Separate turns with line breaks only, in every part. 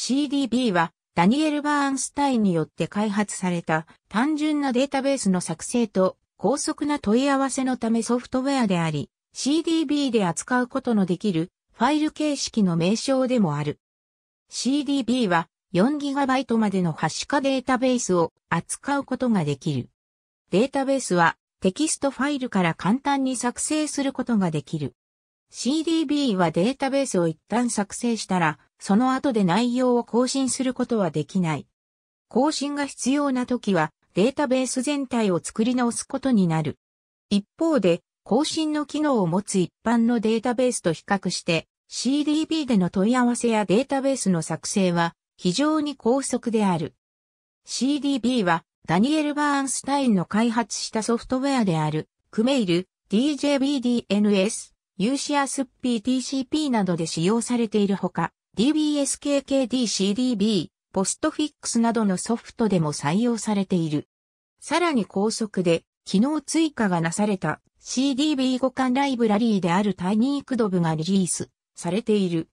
CDB はダニエル・バーンスタインによって開発された単純なデータベースの作成と高速な問い合わせのためソフトウェアであり、CDB で扱うことのできるファイル形式の名称でもある。CDB は 4GB までのシュ化データベースを扱うことができる。データベースはテキストファイルから簡単に作成することができる。CDB はデータベースを一旦作成したら、その後で内容を更新することはできない。更新が必要な時は、データベース全体を作り直すことになる。一方で、更新の機能を持つ一般のデータベースと比較して、CDB での問い合わせやデータベースの作成は非常に高速である。CDB はダニエル・バーンスタインの開発したソフトウェアである、クメイル、DJBDNS、ユーシアス PTCP などで使用されているほか、DBSKKDCDB、ポストフィックスなどのソフトでも採用されている。さらに高速で、機能追加がなされた CDB 互換ライブラリーであるタイニークドブがリリースされている。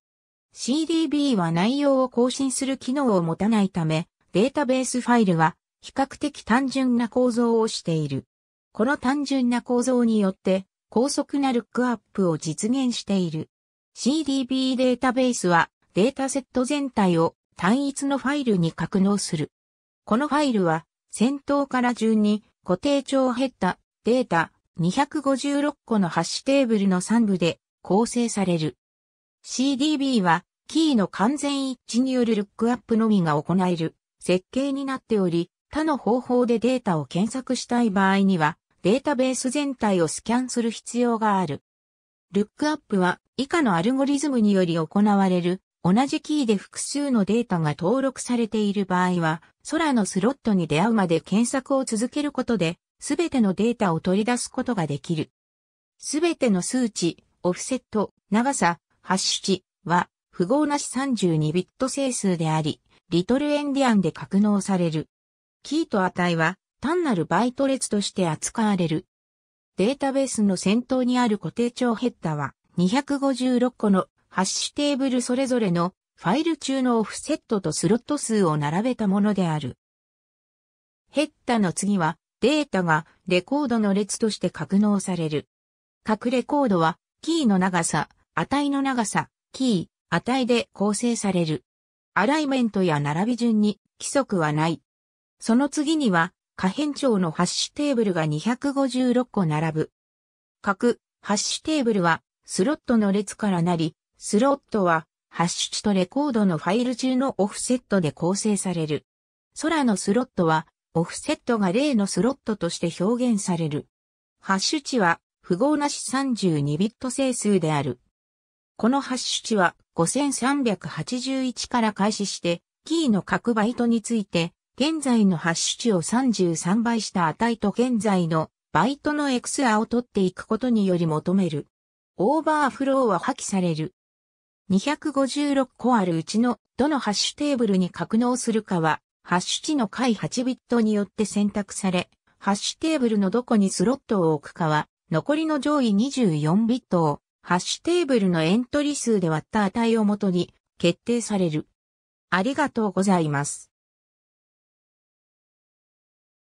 CDB は内容を更新する機能を持たないため、データベースファイルは比較的単純な構造をしている。この単純な構造によって高速なルックアップを実現している。CDB データベースはデータセット全体を単一のファイルに格納する。このファイルは先頭から順に固定長減ったデータ256個のハッシュテーブルの3部で構成される。CDB はキーの完全一致によるルックアップのみが行える設計になっており、他の方法でデータを検索したい場合にはデータベース全体をスキャンする必要がある。ルックアップは以下のアルゴリズムにより行われる同じキーで複数のデータが登録されている場合は、空のスロットに出会うまで検索を続けることで、すべてのデータを取り出すことができる。すべての数値、オフセット、長さ、ハッシュ値は、符号なし32ビット整数であり、リトルエンディアンで格納される。キーと値は、単なるバイト列として扱われる。データベースの先頭にある固定帳ヘッダは256個のハッシュテーブルそれぞれのファイル中のオフセットとスロット数を並べたものである。ヘッダの次はデータがレコードの列として格納される。各レコードはキーの長さ、値の長さ、キー、値で構成される。アライメントや並び順に規則はない。その次には可変長のハッシュテーブルが256個並ぶ。各ハッシュテーブルはスロットの列からなり、スロットはハッシュ値とレコードのファイル中のオフセットで構成される。空のスロットはオフセットが例のスロットとして表現される。ハッシュ値は符号なし32ビット整数である。このハッシュ値は5381から開始して、キーの各バイトについて現在のハッシュ値を33倍した値と現在のバイトの x アを取っていくことにより求める。オーバーフローは破棄される。256個あるうちのどのハッシュテーブルに格納するかは、ハッシュ値の下位8ビットによって選択され、ハッシュテーブルのどこにスロットを置くかは、残りの上位24ビットを、ハッシュテーブルのエントリー数で割った値をもとに決定される。ありがとうございます。